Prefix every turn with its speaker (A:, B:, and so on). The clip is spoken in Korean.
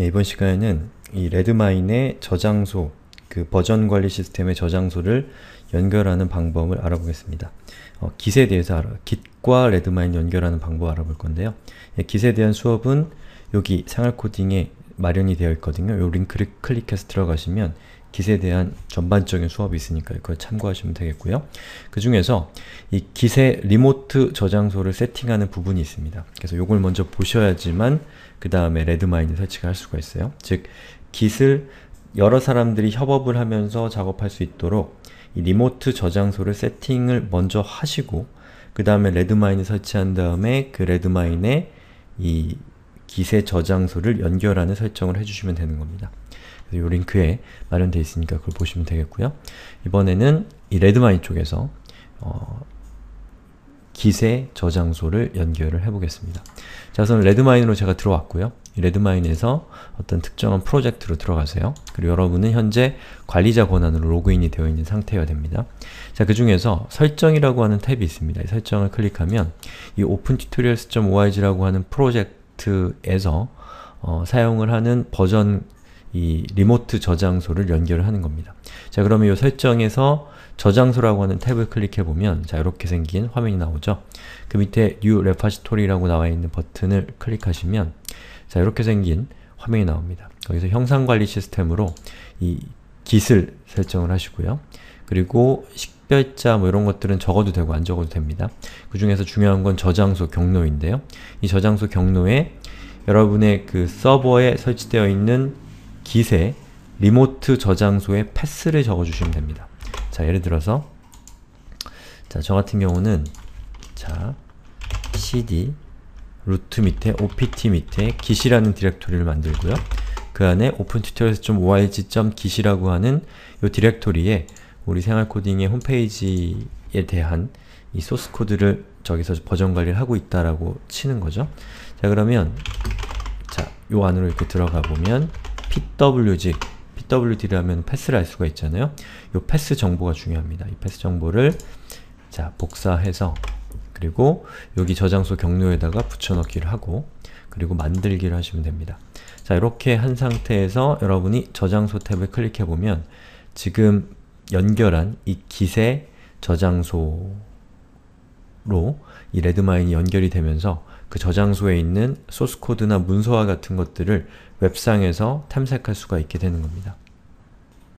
A: 예, 이번 시간에는 이 레드마인의 저장소, 그 버전 관리 시스템의 저장소를 연결하는 방법을 알아보겠습니다. 어, 깃에 대해서 알아, 깃과 레드마인 연결하는 방법 알아볼 건데요. 예, 깃에 대한 수업은 여기 생활 코딩에 마련이 되어 있거든요. 요 링크를 클릭해서 들어가시면 기세에 대한 전반적인 수업이 있으니까 그걸 참고하시면 되겠고요. 그 중에서 이 기세 리모트 저장소를 세팅하는 부분이 있습니다. 그래서 이걸 먼저 보셔야지만 그 다음에 레드마인을 설치할 수가 있어요. 즉, 깃을 여러 사람들이 협업을 하면서 작업할 수 있도록 이 리모트 저장소를 세팅을 먼저 하시고 그 다음에 레드마인을 설치한 다음에 그 레드마인에 이 기세 저장소를 연결하는 설정을 해주시면 되는 겁니다. 이 링크에 마련되어 있으니까 그걸 보시면 되겠고요. 이번에는 이 레드마이 쪽에서 어, 기세 저장소를 연결을 해보겠습니다. 자, 우선 레드마인으로 제가 들어왔고요. 레드마인에서 어떤 특정한 프로젝트로 들어가세요. 그리고 여러분은 현재 관리자 권한으로 로그인이 되어 있는 상태여야 됩니다. 자, 그 중에서 설정이라고 하는 탭이 있습니다. 설정을 클릭하면 이 opentutorials.org라고 하는 프로젝트에서 어, 사용을 하는 버전 이 리모트 저장소를 연결하는 겁니다. 자 그러면 이 설정에서 저장소라고 하는 탭을 클릭해보면 자 이렇게 생긴 화면이 나오죠. 그 밑에 New Repository라고 나와있는 버튼을 클릭하시면 자 이렇게 생긴 화면이 나옵니다. 거기서 형상관리 시스템으로 이 깃을 설정을 하시고요. 그리고 식별자 뭐 이런 것들은 적어도 되고 안 적어도 됩니다. 그 중에서 중요한 건 저장소 경로인데요. 이 저장소 경로에 여러분의 그 서버에 설치되어 있는 기세, 리모트 저장소에 패스를 적어주시면 됩니다. 자, 예를 들어서 자, 저 같은 경우는 자, cd 루트 밑에 opt 밑에 git이라는 디렉토리를 만들고요. 그 안에 opentutorials.org.git이라고 하는 이 디렉토리에 우리 생활코딩의 홈페이지에 대한 이 소스코드를 저기서 버전 관리를 하고 있다라고 치는 거죠. 자 그러면 자, 요 안으로 이렇게 들어가 보면 pwg, pwd라면 패스를 할 수가 있잖아요. 이 패스 정보가 중요합니다. 이 패스 정보를 자 복사해서 그리고 여기 저장소 경로에다가 붙여넣기를 하고 그리고 만들기를 하시면 됩니다. 자 이렇게 한 상태에서 여러분이 저장소 탭을 클릭해보면 지금 연결한 이 기세 저장소 로이 레드마인이 연결이 되면서 그 저장소에 있는 소스코드나 문서와 같은 것들을 웹상에서 탐색할 수가 있게 되는 겁니다.